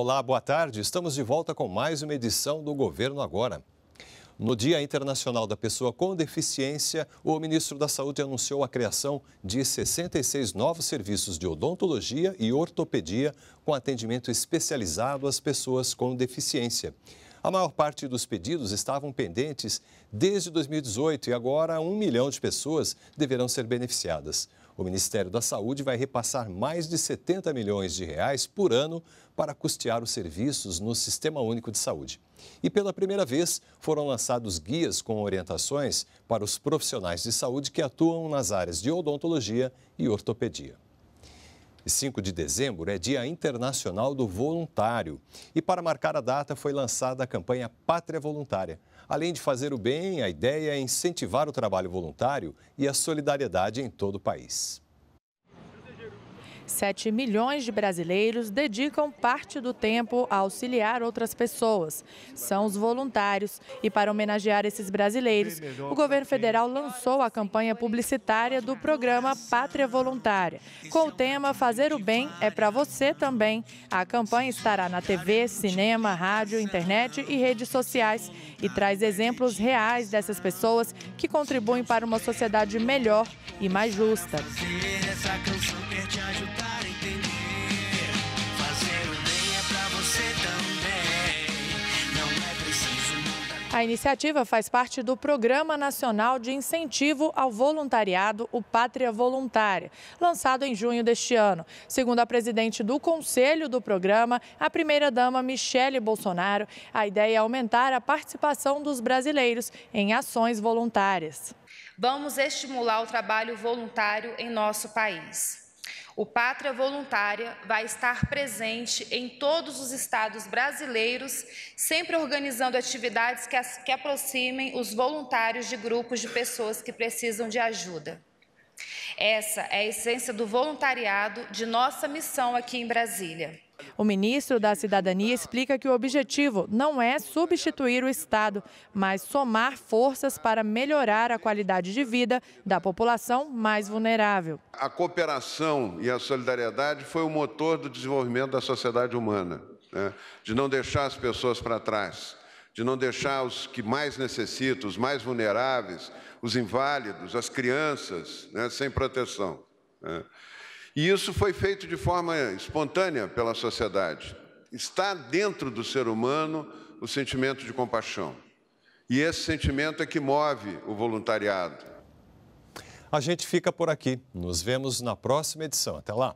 Olá, boa tarde. Estamos de volta com mais uma edição do Governo Agora. No Dia Internacional da Pessoa com Deficiência, o ministro da Saúde anunciou a criação de 66 novos serviços de odontologia e ortopedia com atendimento especializado às pessoas com deficiência. A maior parte dos pedidos estavam pendentes desde 2018 e agora um milhão de pessoas deverão ser beneficiadas. O Ministério da Saúde vai repassar mais de 70 milhões de reais por ano para custear os serviços no Sistema Único de Saúde. E pela primeira vez foram lançados guias com orientações para os profissionais de saúde que atuam nas áreas de odontologia e ortopedia. 5 de dezembro é Dia Internacional do Voluntário. E para marcar a data foi lançada a campanha Pátria Voluntária. Além de fazer o bem, a ideia é incentivar o trabalho voluntário e a solidariedade em todo o país. 7 milhões de brasileiros dedicam parte do tempo a auxiliar outras pessoas. São os voluntários. E para homenagear esses brasileiros, o governo federal lançou a campanha publicitária do programa Pátria Voluntária, com o tema Fazer o Bem é para você também. A campanha estará na TV, cinema, rádio, internet e redes sociais e traz exemplos reais dessas pessoas que contribuem para uma sociedade melhor e mais justa. A iniciativa faz parte do Programa Nacional de Incentivo ao Voluntariado, o Pátria Voluntária, lançado em junho deste ano. Segundo a presidente do Conselho do Programa, a primeira-dama Michele Bolsonaro, a ideia é aumentar a participação dos brasileiros em ações voluntárias. Vamos estimular o trabalho voluntário em nosso país. O Pátria Voluntária vai estar presente em todos os estados brasileiros, sempre organizando atividades que, as, que aproximem os voluntários de grupos de pessoas que precisam de ajuda. Essa é a essência do voluntariado de nossa missão aqui em Brasília. O ministro da Cidadania explica que o objetivo não é substituir o Estado, mas somar forças para melhorar a qualidade de vida da população mais vulnerável. A cooperação e a solidariedade foi o motor do desenvolvimento da sociedade humana, né? de não deixar as pessoas para trás de não deixar os que mais necessitam, os mais vulneráveis, os inválidos, as crianças, né, sem proteção. Né? E isso foi feito de forma espontânea pela sociedade. Está dentro do ser humano o sentimento de compaixão. E esse sentimento é que move o voluntariado. A gente fica por aqui. Nos vemos na próxima edição. Até lá.